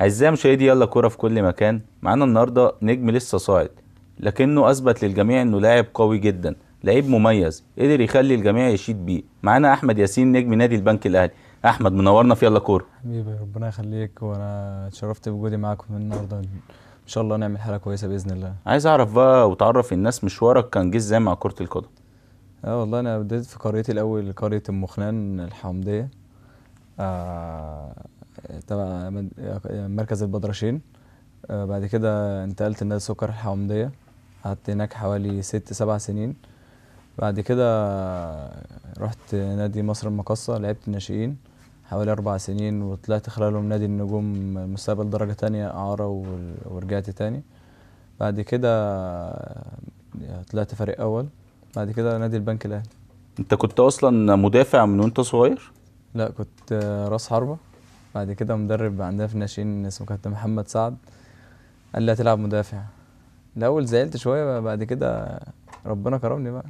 أعزائي مشاهدي يلا كورة في كل مكان معانا النهارده نجم لسه صاعد لكنه أثبت للجميع إنه لاعب قوي جدا لعيب مميز قدر يخلي الجميع يشيد بيه معانا أحمد ياسين نجم نادي البنك الأهلي أحمد منورنا في يلا كورة حبيبي ربنا يخليك وأنا اتشرفت بوجودي معاكم النهارده إن شاء الله نعمل حاجه كويسة بإذن الله عايز أعرف بقى وتعرف الناس مشوارك كان جه إزاي مع كرة القدم اه والله أنا بديت في قريتي الأول قرية أم خنان الحمدية آه تبع مركز البدرشين آه، بعد كده انتقلت لنادي سكر الحومدية قعدت هناك حوالي ست سبع سنين بعد كده رحت نادي مصر المقصة لعبت ناشئين حوالي أربع سنين وطلعت خلالهم نادي النجوم المستقبل درجة تانية إعارة ورجعت تاني بعد كده طلعت فريق أول بعد كده نادي البنك الأهلي أنت كنت أصلا مدافع من وأنت صغير؟ لا كنت راس حربة بعد كده مدرب عندنا في الناشئين اسمه كابتن محمد سعد قال لي هتلعب مدافع الاول زعلت شويه بعد كده ربنا كرمني بقى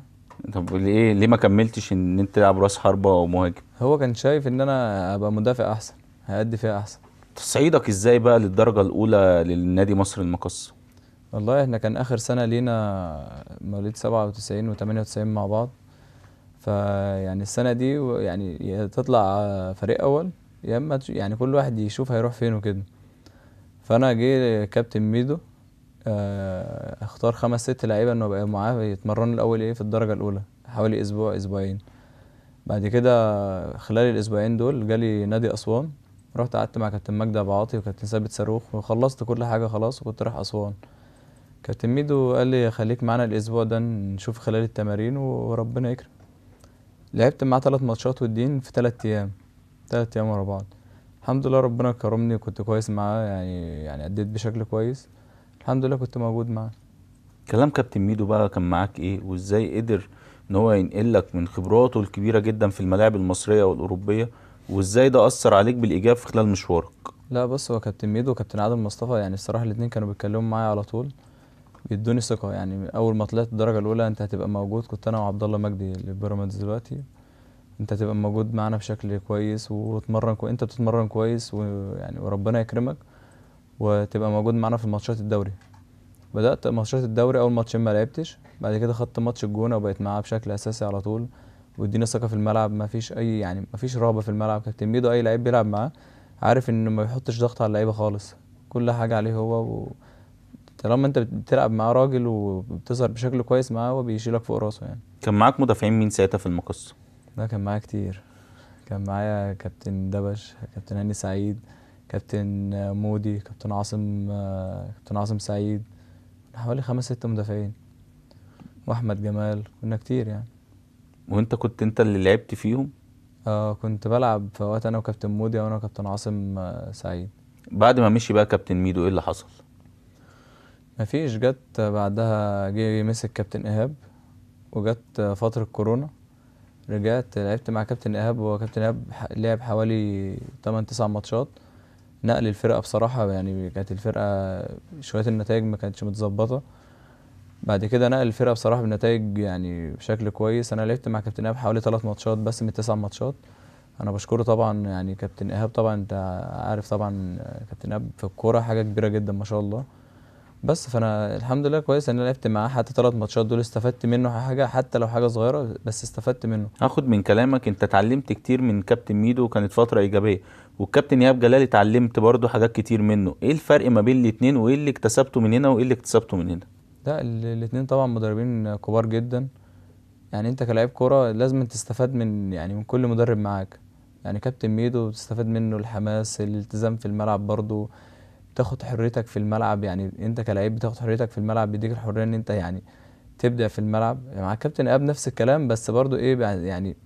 طب ليه ليه ما كملتش ان انت تلعب راس حربه ومهاجم هو كان شايف ان انا ابقى مدافع احسن هادي فيها احسن تصعيدك ازاي بقى للدرجه الاولى للنادي مصر المقص والله احنا كان اخر سنه لينا مواليد 97 و98 مع بعض فيعني السنه دي يعني تطلع فريق اول يا اما يعني كل واحد يشوف هيروح فين وكده فانا جه كابتن ميدو آه، اختار خمس ست لعيبه انه يبقى معاه يتمرنوا الاول ايه في الدرجه الاولى حوالي اسبوع اسبوعين بعد كده خلال الاسبوعين دول جالي نادي اسوان رحت قعدت مع كابتن مجدي ابو عاطي وكابتن ثابت صاروخ وخلصت كل حاجه خلاص وكنت رايح اسوان كابتن ميدو قال لي خليك معانا الاسبوع ده نشوف خلال التمارين وربنا يكرم لعبت معاه ثلاث ماتشات والدين في ثلاث ايام تلات ايام ورا بعض الحمد لله ربنا كرمني كنت كويس معاه يعني يعني اديت بشكل كويس الحمد لله كنت موجود معاه كلام كابتن ميدو بقى كان معاك ايه وازاي قدر ان هو ينقلك من خبراته الكبيره جدا في الملاعب المصريه والاوروبيه وازاي ده اثر عليك بالايجاب في خلال مشوارك لا بص هو كابتن ميدو وكابتن عادل مصطفى يعني الصراحه الاثنين كانوا بيتكلموا معايا على طول بيدوني ثقه يعني اول ما طلعت الدرجه الاولى انت هتبقى موجود كنت انا وعبد الله مجدي اللي بيراميدز دلوقتي انت تبقى موجود معانا بشكل كويس وتتمرن كويس انت بتتمرن كويس ويعني وربنا يكرمك وتبقى موجود معانا في ماتشات الدوري بدات ماتشات الدوري اول ماتشين ما لعبتش بعد كده خدت ماتش الجونه وبقيت معاه بشكل اساسي على طول واديني ثقه في الملعب ما فيش اي يعني ما فيش رهبه في الملعب كابتن ميدو اي لعيب بيلعب معاه عارف انه ما بيحطش ضغط على اللعيبه خالص كل حاجه عليه هو و... طالما انت بتلعب معاه راجل وبتظهر بشكل كويس معاه هو بيشيلك فوق راسه يعني كان معاك مدافعين مين ساعتها في المقص لا كان معايا كتير كان معايا كابتن دبش كابتن هاني سعيد كابتن مودي كابتن عاصم كابتن عاصم سعيد حوالي خمس ست مدافعين واحمد جمال كنا كتير يعني وانت كنت انت اللي لعبت فيهم اه كنت بلعب في وقت انا وكابتن مودي وانا وكابتن عاصم آه، سعيد بعد ما مشي بقى كابتن ميدو ايه اللي حصل مفيش جت بعدها جه مسك كابتن ايهاب وجت فتره كورونا رجعت لعبت مع كابتن ايهاب هو كابتن ايهاب لعب حوالي 8 9 ماتشات نقل الفرقه بصراحه يعني كانت الفرقه شويه النتائج ما كانتش متظبطه بعد كده نقل الفرقه بصراحه بنتائج يعني بشكل كويس انا لعبت مع كابتن ايهاب حوالي 3 ماتشات بس من 9 ماتشات انا بشكره طبعا يعني كابتن ايهاب طبعا انت عارف طبعا كابتن ايهاب في الكوره حاجه كبيره جدا ما شاء الله بس فانا الحمد لله كويس ان انا لعبت معاه حتى ثلاث ماتشات دول استفدت منه حاجه حتى لو حاجه صغيره بس استفدت منه هاخد من كلامك انت اتعلمت كتير من كابتن ميدو وكانت فتره ايجابيه والكابتن ياب جلال اتعلمت برضه حاجات كتير منه ايه الفرق ما بين الاثنين وايه اللي اكتسبته من هنا وايه اللي اكتسبته من هنا لا الاثنين طبعا مدربين كبار جدا يعني انت كلاعب كوره لازم تستفاد من يعني من كل مدرب معاك يعني كابتن ميدو بتستفاد منه الحماس الالتزام في الملعب برضه تاخد حريتك في الملعب يعني انت كلاعب بتاخد حريتك في الملعب بيديك الحريه ان انت يعني تبدع في الملعب مع كابتن اب نفس الكلام بس برضو ايه يعني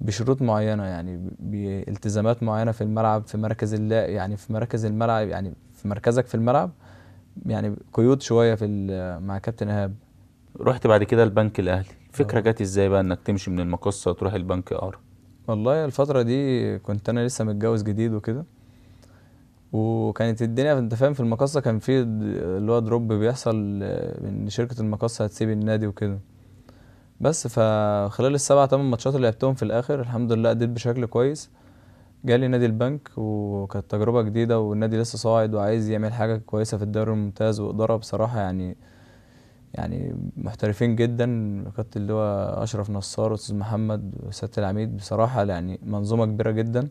بشروط معينه يعني بالتزامات معينه في الملعب في مركز اللا يعني في مركز الملعب يعني في مركزك في الملعب يعني قيود شويه في مع كابتن ايهاب رحت بعد كده البنك الاهلي الفكره آه. جت ازاي بقى انك تمشي من المقصه وتروح البنك ار والله الفتره دي كنت انا لسه متجوز جديد وكده وكانت الدنيا انت فاهم في المقصه كان في اللي هو دروب بيحصل ان شركه المقصه هتسيب النادي وكده بس فخلال السبع تمن ماتشات اللي لعبتهم في الاخر الحمد لله اديت بشكل كويس جالي نادي البنك وكانت تجربه جديده والنادي لسه صاعد وعايز يعمل حاجه كويسه في الدوري الممتاز واداره بصراحه يعني يعني محترفين جدا كابتن اللي هو اشرف نصار واستاذ محمد وسياده العميد بصراحه يعني منظومه كبيره جدا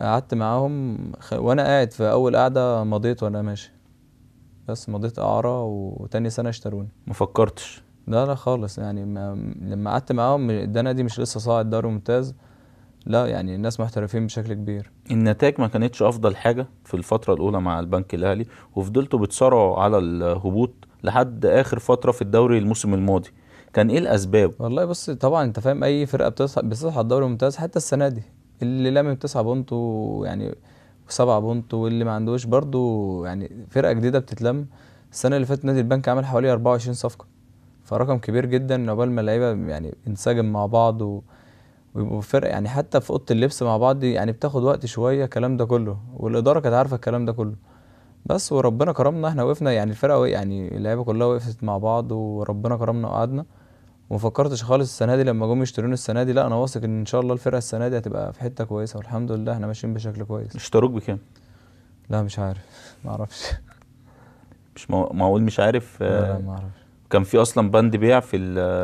قعدت معاهم خ... وانا قاعد في اول قعده مضيت وانا ماشي بس مضيت اعاره وتاني سنه اشتروني ما فكرتش لا لا خالص يعني ما... لما قعدت معاهم انا دي مش لسه صاعد دوري ممتاز لا يعني الناس محترفين بشكل كبير النتائج ما كانتش افضل حاجه في الفتره الاولى مع البنك الاهلي وفضلتوا بتصارعوا على الهبوط لحد اخر فتره في الدوري الموسم الماضي كان ايه الاسباب والله بص طبعا انت فاهم اي فرقه بتصحى بتصحى الدوري الممتاز حتى السنه دي اللي لامم تسعة بونت ويعني سبعة بونت واللي ما عندوش برضو يعني فرقة جديدة بتتلم السنة اللي فاتت نادي البنك عمل حوالي 24 صفقة فرقم كبير جدا عقبال ما اللعيبة يعني انسجم مع بعض و... ويبقوا فرق يعني حتى في اوضه اللبس مع بعض يعني بتاخد وقت شويه الكلام ده كله والاداره كانت عارفه الكلام ده كله بس وربنا كرمنا احنا وقفنا يعني الفرقه يعني اللعيبه كلها وقفت مع بعض وربنا كرمنا وقعدنا وما فكرتش خالص السنه دي لما جم يشتروني السنه دي لا انا واثق ان ان شاء الله الفرقه السنه دي هتبقى في حته كويسه والحمد لله احنا ماشيين بشكل كويس اشتروك بكام لا مش عارف ما اعرفش مش معقول مش عارف لا, لا آه، ما اعرفش كان في اصلا بند بيع في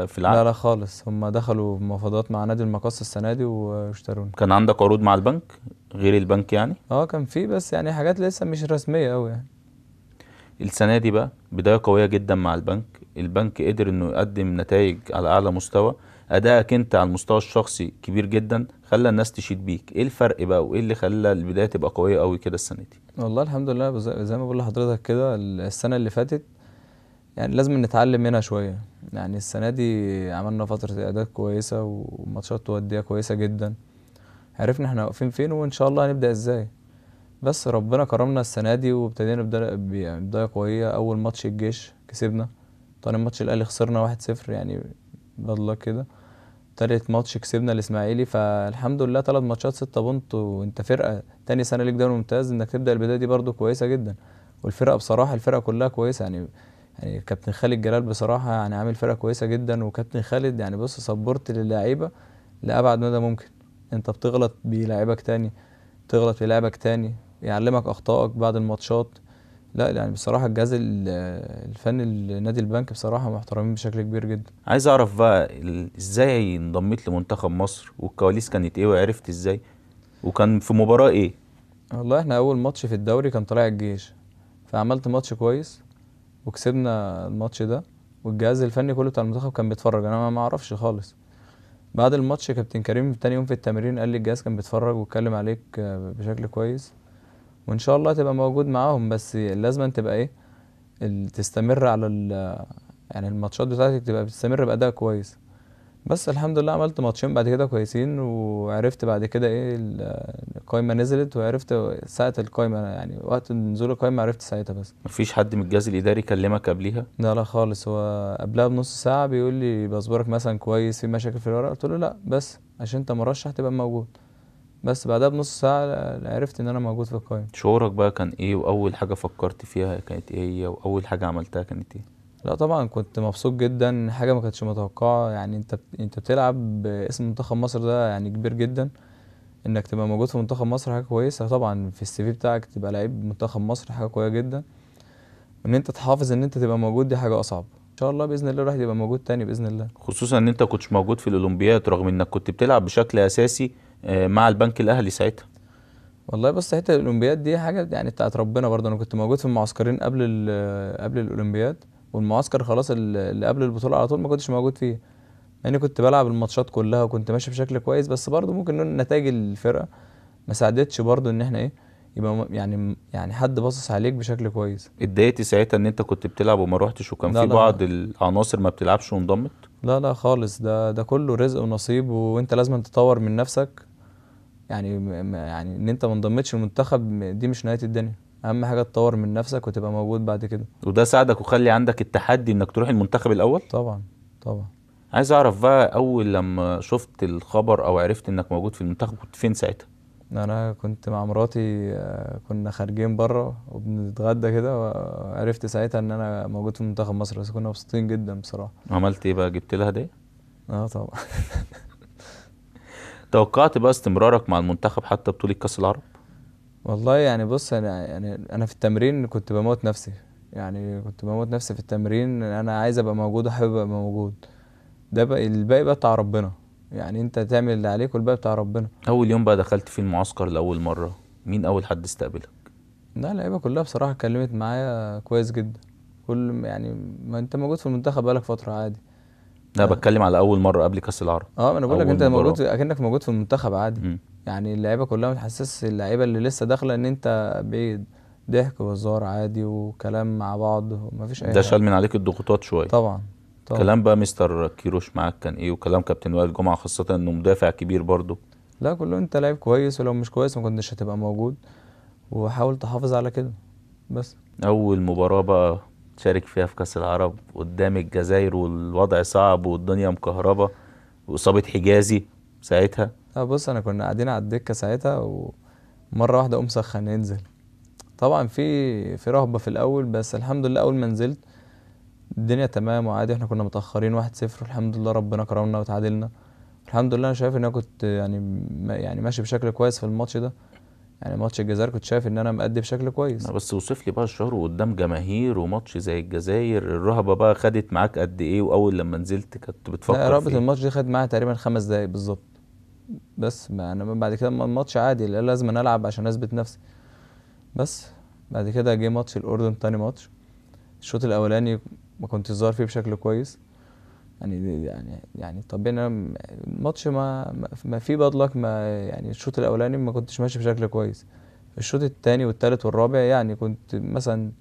في العقد لا لا خالص هم دخلوا مفاوضات مع نادي المقص السنه دي واشتروني كان عندك عروض مع البنك غير البنك يعني اه كان في بس يعني حاجات لسه مش رسميه قوي يعني السنه دي بقى بدايه قويه جدا مع البنك البنك قدر انه يقدم نتائج على اعلى مستوى ادائك انت على المستوى الشخصي كبير جدا خلى الناس تشيد بيك ايه الفرق بقى وايه اللي خلى البدايه تبقى قويه قوي كده السنه دي والله الحمد لله زي ما بقول لحضرتك كده السنه اللي فاتت يعني لازم نتعلم منها شويه يعني السنه دي عملنا فتره اداء كويسه وماتشات توديه كويسه جدا عرفنا احنا واقفين فين وان شاء الله هنبدا ازاي بس ربنا كرمنا السنه دي وابتدينا بدايه بدايه قويه اول ماتش الجيش كسبنا طبعا ماتش الاهلي خسرنا 1-0 يعني بضلة كده تالت ماتش كسبنا الاسماعيلي فالحمد لله تلات ماتشات ستة بونت وانت فرقه تاني سنه ليك دوري ممتاز انك تبدا البدايه دي برده كويسه جدا والفرقه بصراحه الفرقه كلها كويسه يعني يعني كابتن خالد جلال بصراحه يعني عامل فرقه كويسه جدا وكابتن خالد يعني بص سبورت للاعيبه لابعد مدى ممكن انت بتغلط بيلاعبك تاني تغلط بيلاعبك تاني يعلمك اخطائك بعد الماتشات لا يعني بصراحه الجهاز الفني لنادي البنك بصراحه محترمين بشكل كبير جدا عايز اعرف بقى ازاي انضميت لمنتخب مصر والكواليس كانت ايه وعرفت ازاي وكان في مباراه ايه والله احنا اول ماتش في الدوري كان طلع الجيش فعملت ماتش كويس وكسبنا الماتش ده والجهاز الفني كله بتاع المنتخب كان بيتفرج انا ما اعرفش خالص بعد الماتش كابتن كريم تاني يوم في التمرين قال لي الجهاز كان بيتفرج واتكلم عليك بشكل كويس وان شاء الله تبقى موجود معاهم بس لازم تبقى ايه تستمر على يعني الماتشات بتاعتك تبقى بتستمر باداء كويس بس الحمد لله عملت ماتشين بعد كده كويسين وعرفت بعد كده ايه القايمه نزلت وعرفت ساعه القايمه يعني وقت نزول القايمه عرفت ساعتها بس مفيش حد من الجهاز الاداري كلمك قبليها لا لا خالص هو قبلها بنص ساعه بيقول لي باسبورك مثلا كويس في مشاكل في الورق قلت له لا بس عشان انت مرشح تبقى موجود بس بعدها بنص ساعة عرفت إن أنا موجود في القائمة شعورك بقى كان إيه وأول حاجة فكرت فيها كانت إيه هي وأول حاجة عملتها كانت إيه؟ لا طبعا كنت مبسوط جدا حاجة ما كانتش متوقعة يعني أنت أنت بتلعب باسم منتخب مصر ده يعني كبير جدا إنك تبقى موجود في منتخب مصر حاجة كويسة طبعا في السي في بتاعك تبقى لعيب منتخب مصر حاجة كويسة جدا إن أنت تحافظ إن أنت تبقى موجود دي حاجة أصعب ان شاء الله باذن الله الواحد يبقى موجود تاني باذن الله خصوصا ان انت كنتش موجود في الاولمبياد رغم انك كنت بتلعب بشكل اساسي آه، مع البنك الاهلي ساعتها والله بص حته الاولمبياد دي حاجه يعني بتاعت ربنا برضه انا كنت موجود في المعسكرين قبل آه، قبل الاولمبياد والمعسكر خلاص اللي قبل البطوله على طول ما كنتش موجود فيه يعني كنت بلعب الماتشات كلها وكنت ماشي بشكل كويس بس برضه ممكن نقول نتائج الفرقه ما ساعدتش برضه ان احنا ايه يبقى يعني يعني حد باصص عليك بشكل كويس اتضايقت ساعتها ان انت كنت بتلعب وما روحتش وكان في بعض العناصر ما بتلعبش وانضمت لا لا خالص ده ده كله رزق ونصيب وانت لازم تطور من نفسك يعني يعني ان انت ما انضمتش المنتخب دي مش نهايه الدنيا اهم حاجه تطور من نفسك وتبقى موجود بعد كده وده ساعدك وخلي عندك التحدي انك تروح المنتخب الاول طبعا طبعا عايز اعرف بقى اول لما شفت الخبر او عرفت انك موجود في المنتخب كنت فين ساعتها انا كنت مع مراتي آه، كنا خارجين بره وبنتغدى كده وعرفت ساعتها ان انا موجود في منتخب مصر بس كنا مبسوطين جدا بصراحه عملت ايه بقى جبت لها هديه اه طبعا توقعت بقى استمرارك مع المنتخب حتى بطوله كاس العرب والله يعني بص انا يعني انا في التمرين كنت بموت نفسي يعني كنت بموت نفسي في التمرين انا عايز ابقى موجود وحابب ابقى موجود ده بقى الباقي بقى بتاع ربنا يعني انت تعمل اللي عليك والباقي بتاع ربنا اول يوم بقى دخلت فيه المعسكر لاول مره مين اول حد استقبلك لا اللعيبه كلها بصراحه اتكلمت معايا كويس جدا كل يعني ما انت موجود في المنتخب بقالك فتره عادي لا بتكلم على اول مره قبل كاس العرب اه انا بقول لك انت موجود اكنك موجود في المنتخب عادي م. يعني اللعيبه كلها متحسس اللعيبه اللي لسه داخله ان انت بعيد ضحك وهزار عادي وكلام مع بعض فيش اي ده شال من عليك الضغوطات شويه طبعا طبعا كلام بقى مستر كيروش معاك كان ايه وكلام كابتن وائل جمعه خاصه انه مدافع كبير برضه لا كله انت لعيب كويس ولو مش كويس ما كنتش هتبقى موجود وحاول تحافظ على كده بس اول مباراه بقى تشارك فيها في كاس العرب قدام الجزائر والوضع صعب والدنيا مكهربه واصابه حجازي ساعتها اه بص انا كنا قاعدين على الدكه ساعتها ومره واحده اقوم سخن ننزل طبعا في في رهبه في الاول بس الحمد لله اول ما نزلت الدنيا تمام وعادي احنا كنا متاخرين واحد صفر والحمد لله ربنا كرمنا وتعادلنا الحمد لله انا شايف ان انا كنت يعني يعني ماشي بشكل كويس في الماتش ده يعني ماتش الجزائر كنت شايف ان انا مأدي بشكل كويس بس وصف لي بقى الشهر قدام جماهير وماتش زي الجزائر الرهبه بقى خدت معاك قد ايه واول لما نزلت كنت بتفكر لا رهبه إيه؟ الماتش دي خدت معايا تقريبا خمس دقايق بالظبط بس ما انا يعني بعد كده الماتش عادي لازم العب عشان اثبت نفسي بس بعد كده جه ماتش الاردن تاني ماتش الشوط الاولاني ما كنتش ظاهر فيه بشكل كويس يعني يعني يعني طب انا الماتش ما ما في بدلك ما يعني الشوط الاولاني ما كنتش ماشي بشكل كويس الشوط الثاني والثالث والرابع يعني كنت مثلا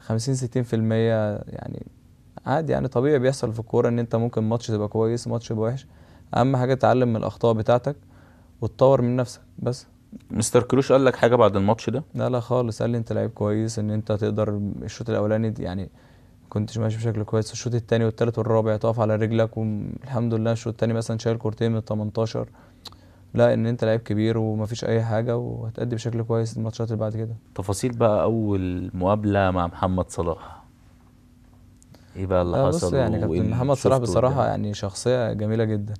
50 60 في المية يعني عادي يعني طبيعي بيحصل في الكورة ان انت ممكن ماتش تبقى كويس ماتش يبقى وحش اهم حاجة تتعلم من الاخطاء بتاعتك وتطور من نفسك بس مستر كروش قال لك حاجة بعد الماتش ده؟ لا لا خالص قال لي انت لعيب كويس ان انت تقدر الشوط الاولاني يعني كنتش ماشي بشكل كويس الشوط الثاني والتالت والرابع تقف على رجلك والحمد لله الشوط الثاني مثلا شايل كورتين من 18 لا ان انت لعيب كبير ومفيش اي حاجه وهتأدي بشكل كويس الماتشات اللي بعد كده تفاصيل بقى اول مقابله مع محمد صلاح ايه بقى اللي آه، حصل بص يعني كابتن محمد صلاح بصراحه يعني شخصيه جميله جدا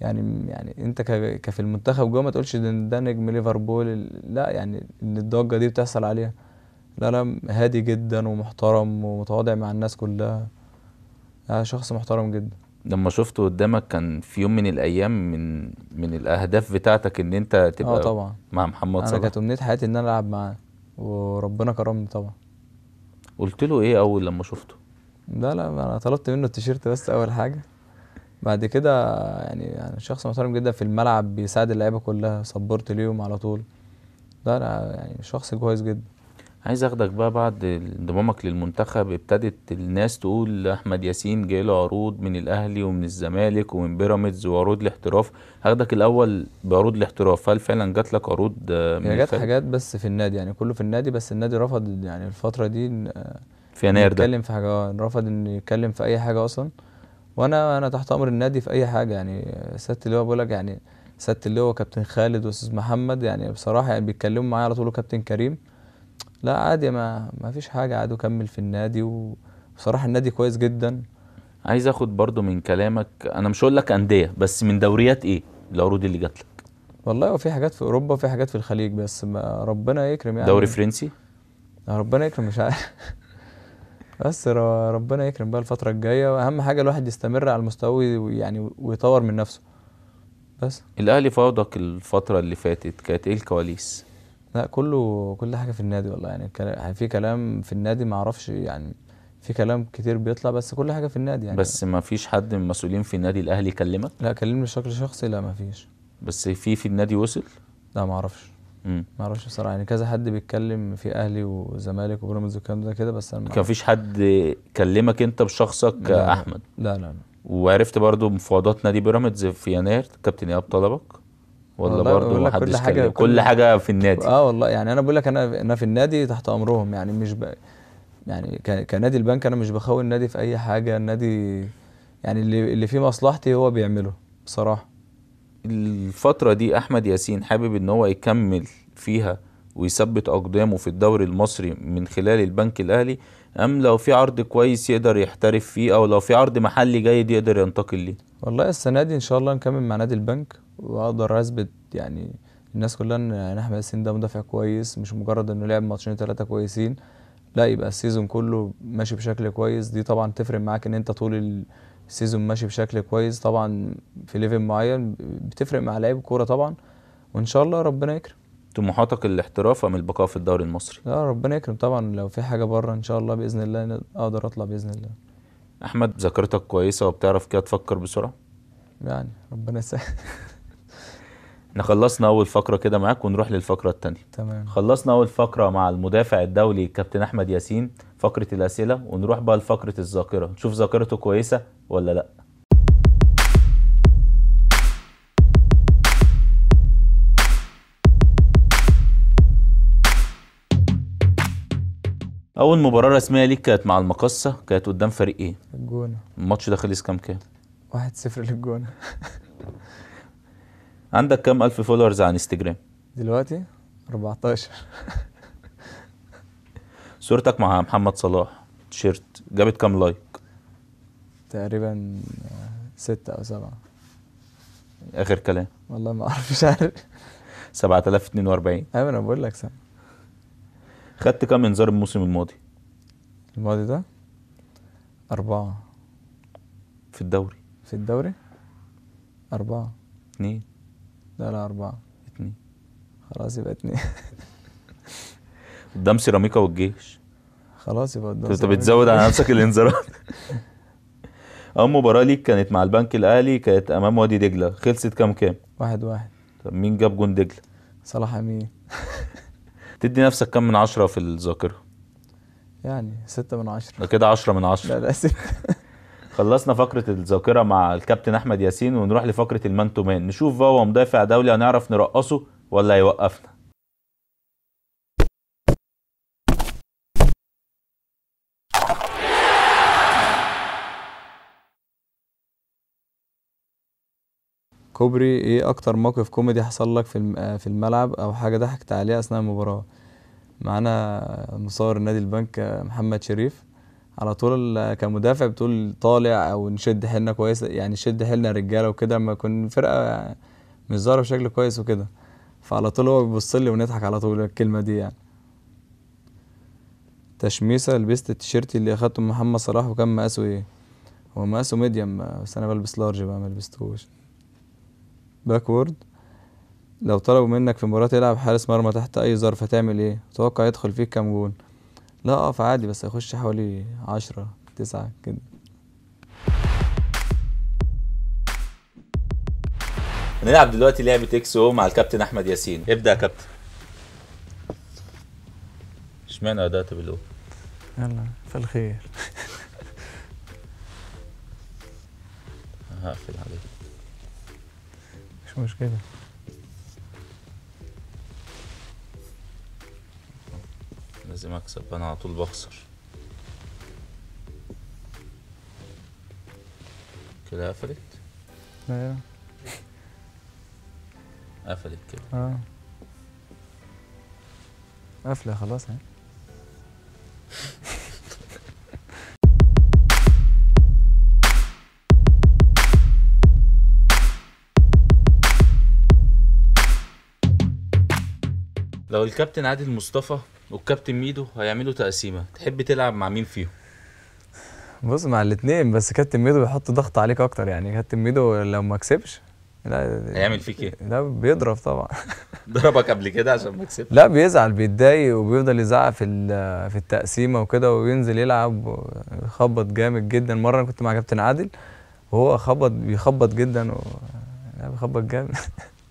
يعني يعني انت كفي المنتخب جوه ما تقولش ان ده نجم ليفربول لا يعني ان الضجه دي بتحصل عليها لا انا هادي جدا ومحترم ومتواضع مع الناس كلها يعني شخص محترم جدا لما شفته قدامك كان في يوم من الايام من من الاهداف بتاعتك ان انت تبقى اه طبعا مع محمد صلاح انا كانت امنيه حياتي ان انا العب معاه وربنا كرمني طبعا قلت له ايه اول لما شفته لا لا انا طلبت منه التيشيرت بس اول حاجه بعد كده يعني يعني شخص محترم جدا في الملعب بيساعد اللعيبه كلها سبورت ليهم على طول لا لا يعني شخص كويس جدا عايز اخدك بقى بعد انضمامك للمنتخب ابتدت الناس تقول احمد ياسين جاي له عروض من الاهلي ومن الزمالك ومن بيراميدز وعروض الاحتراف هاخدك الاول بعروض الاحتراف هل فعلا جات لك عروض من هي جات حاجات بس في النادي يعني كله في النادي بس النادي رفض يعني الفتره دي في يناير ده يتكلم في حاجه آه، رفض ان يتكلم في اي حاجه اصلا وانا انا تحت امر النادي في اي حاجه يعني سياده اللواء بقول لك يعني سياده اللواء كابتن خالد واستاذ محمد يعني بصراحه يعني بيتكلموا معايا على طول كابتن كريم لا عادي ما ما فيش حاجه عادي اكمل في النادي وبصراحه النادي كويس جدا عايز اخد برضو من كلامك انا مش هقول لك انديه بس من دوريات ايه العروض اللي جات لك والله في حاجات في اوروبا وفي حاجات في الخليج بس ما ربنا يكرم يعني دوري فرنسي ربنا يكرم مش عارف بس ربنا يكرم بقى الفتره الجايه واهم حاجه الواحد يستمر على المستوى ويعني ويطور من نفسه بس الاهلي فاضك الفتره اللي فاتت كانت ايه الكواليس لا كله كل حاجه في النادي والله يعني في كلام في النادي ما اعرفش يعني في كلام كتير بيطلع بس كل حاجه في النادي يعني بس ما فيش حد من المسؤولين في النادي الاهلي كلمك لا كلمني بشكل شخصي لا ما فيش بس في في النادي وصل لا ما اعرفش امم ما اعرفش بصراحه يعني كذا حد بيتكلم في اهلي وزمالك وبيراميدز والكلام ده كده بس انا ما كان فيش حد كلمك انت بشخصك لا. احمد لا لا لا وعرفت برضو مفاوضات نادي بيراميدز في يناير كابتن ايهاب طلبك ولا برضه ما حدش حاجه كل, كل حاجه في النادي اه والله يعني انا بقول لك انا انا في النادي تحت امرهم يعني مش ب... يعني كنادي البنك انا مش بخون النادي في اي حاجه النادي يعني اللي اللي فيه مصلحتي هو بيعمله بصراحه الفتره دي احمد ياسين حابب ان هو يكمل فيها ويثبت اقدامه في الدوري المصري من خلال البنك الاهلي ام لو في عرض كويس يقدر يحترف فيه او لو في عرض محلي جيد يقدر ينتقل ليه والله السنه دي ان شاء الله نكمل مع نادي البنك واقدر اثبت يعني الناس كلها ان احمد ياسين ده مدافع كويس مش مجرد انه لعب ماتشين ثلاثه كويسين لا يبقى السيزون كله ماشي بشكل كويس دي طبعا تفرق معاك ان انت طول السيزون ماشي بشكل كويس طبعا في ليفل معين بتفرق مع لعيب الكوره طبعا وان شاء الله ربنا يكرم طموحاتك الاحتراف ام البقاء في الدوري المصري لا ربنا يكرم طبعا لو في حاجه بره ان شاء الله باذن الله اقدر اطلع باذن الله احمد ذاكرتك كويسه وبتعرف كده تفكر بسرعه يعني ربنا يسهل احنا خلصنا اول فقره كده معاك ونروح للفقره الثانيه تمام خلصنا اول فقره مع المدافع الدولي كابتن احمد ياسين فقره الاسئله ونروح بقى لفقره الذاكره نشوف ذاكرته كويسه ولا لا اول مباراه رسميه ليك كانت مع المقصه كانت قدام فريق ايه الجونه الماتش ده خلص كام كام 1-0 للجونه عندك كام الف فولورز على انستجرام دلوقتي 14 صورتك مع محمد صلاح تيشيرت جابت كام لايك تقريبا آه، ستة او سبعة اخر كلام والله ما أعرفش عارف 7042 ايوه انا بقول لك سبعة خدت كام انذار الموسم الماضي الماضي ده أربعة في الدوري في الدوري أربعة اتنين لا لا أربعة اتنين خلاص يبقى اتنين قدام سيراميكا والجيش خلاص يبقى قدام انت بتزود على نفسك الانذارات اول مباراه ليك كانت مع البنك الاهلي كانت امام وادي دجله خلصت كام كام؟ واحد واحد طب مين جاب جون دجله؟ صلاح امين تدي نفسك كم من عشرة في الذاكرة يعني ستة من عشرة ده كده عشرة من عشرة لا لا ستة خلصنا فقرة الذاكرة مع الكابتن أحمد ياسين ونروح لفقرة المان تو مان نشوف بقى هو مدافع دولي هنعرف نرقصه ولا هيوقفنا كوبري ايه اكتر موقف كوميدي حصل لك في في الملعب او حاجه ضحكت عليها اثناء المباراه معانا مصور نادي البنك محمد شريف على طول كمدافع بتقول طالع او نشد حيلنا كويس يعني نشد حيلنا رجاله وكده ما يكون فرقه مش ظاهره بشكل كويس وكده فعلى طول هو بيبص لي ونضحك على طول الكلمه دي يعني تشميسه لبست التيشيرت اللي اخدته من محمد صلاح وكان مقاسه ايه هو مقاسه ميديم بس انا بلبس لارج بقى ما لبستهوش باكورد لو طلبوا منك في مباراة تلعب حارس مرمى تحت أي ظرف هتعمل إيه؟ تتوقع يدخل فيك كام جون؟ لا أقف عادي بس هيخش حوالي عشرة تسعة كده هنلعب دلوقتي لعبة اكسو مع الكابتن أحمد ياسين ابدأ يا كابتن اشمعنى بدأت بالأو؟ يلا في الخير هقفل عليك مش مشكلة لازم اكسب انا على طول بخسر كده قفلت ايوه قفلت كده اه قفله خلاص يعني لو الكابتن عادل مصطفى والكابتن ميدو هيعملوا تقسيمه تحب تلعب مع مين فيهم بص مع الاثنين بس كابتن ميدو بيحط ضغط عليك اكتر يعني كابتن ميدو لو ما كسبش لا هيعمل فيك ايه؟ لا بيضرب طبعا ضربك قبل كده عشان ما كسبش لا بيزعل بيتضايق وبيفضل يزعق في في التقسيمه وكده وينزل يلعب ويخبط جامد جدا مره انا كنت مع كابتن عادل وهو خبط بيخبط جدا و... لا بيخبط جامد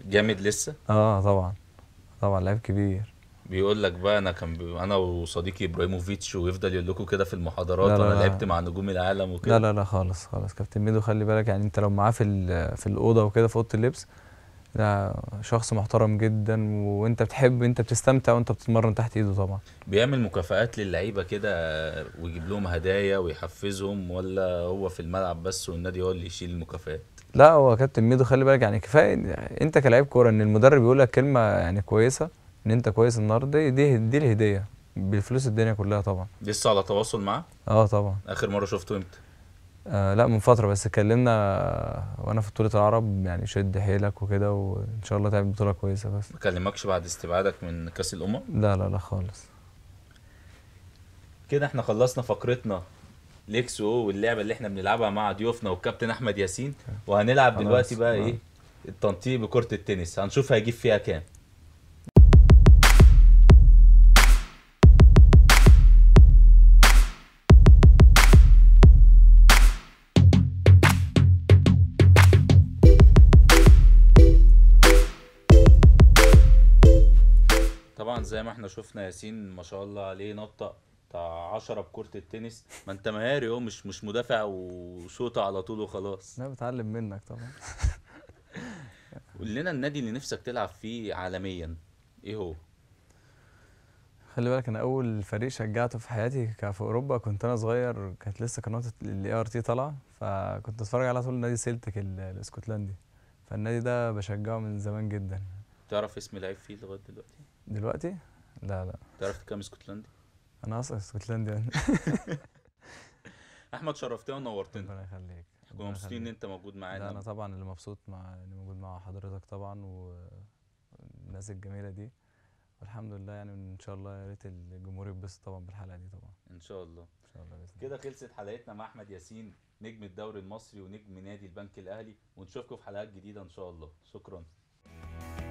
جامد لسه؟ اه طبعا طبعا لعيب كبير بيقول لك بقى انا كان بي... انا وصديقي ابراهيموفيتش ويفضل يقول لكم كده في المحاضرات وانا لعبت مع نجوم العالم وكده لا لا لا خالص خالص كابتن ميدو خلي بالك يعني انت لو معاه في في الاوضه وكده في اوضه اللبس لا شخص محترم جدا وانت بتحب انت بتستمتع وانت بتتمرن تحت ايده طبعا بيعمل مكافآت للعيبه كده ويجيب لهم هدايا ويحفزهم ولا هو في الملعب بس والنادي هو اللي يشيل المكافآت لا هو كابتن ميدو خلي بالك يعني كفايه انت كلاعب كوره ان المدرب يقول لك كلمه يعني كويسه ان انت كويس النهارده دي دي الهديه بالفلوس الدنيا كلها طبعا لسه على تواصل معاه اه طبعا اخر مره شفته امتى آه لا من فتره بس اتكلمنا آه، وانا في بطوله العرب يعني شد حيلك وكده وان شاء الله تعمل بطوله كويسه بس ما كلمكش بعد استبعادك من كاس الامم لا لا لا خالص كده احنا خلصنا فقرتنا ليكس او واللعبه اللي احنا بنلعبها مع ضيوفنا والكابتن احمد ياسين وهنلعب دلوقتي بقى ايه التنطيب بكره التنس هنشوف هيجيب فيها كام زي ما احنا شفنا ياسين ما شاء الله عليه نطق بتاع 10 بكرة التنس ما انت مهاري اهو مش مش مدافع وشوطة على طول وخلاص لا بتعلم منك طبعا قول لنا النادي اللي نفسك تلعب فيه عالميا ايه هو؟ خلي بالك انا اول فريق شجعته في حياتي في اوروبا كنت انا صغير كانت لسه قناه الاي ار تي طالعه فكنت اتفرج على طول نادي سيلتك الاسكتلندي فالنادي ده بشجعه من زمان جدا تعرف اسم لعيب فيه لغايه دلوقتي دلوقتي؟ لا لا تعرف تتكلم اسكتلندي؟ انا اصلا اسكتلندي يعني احمد شرفتنا ونورتنا ربنا يخليك كنا مبسوطين ان انت موجود معانا انا طبعا اللي مبسوط مع اني موجود مع حضرتك طبعا والناس الجميله دي والحمد لله يعني ان شاء الله يا ريت الجمهور يتبسط طبعا بالحلقه دي طبعا ان شاء الله ان شاء الله بإذن كده خلصت حلقتنا مع احمد ياسين نجم الدوري المصري ونجم نادي البنك الاهلي ونشوفكم في حلقات جديده ان شاء الله شكرا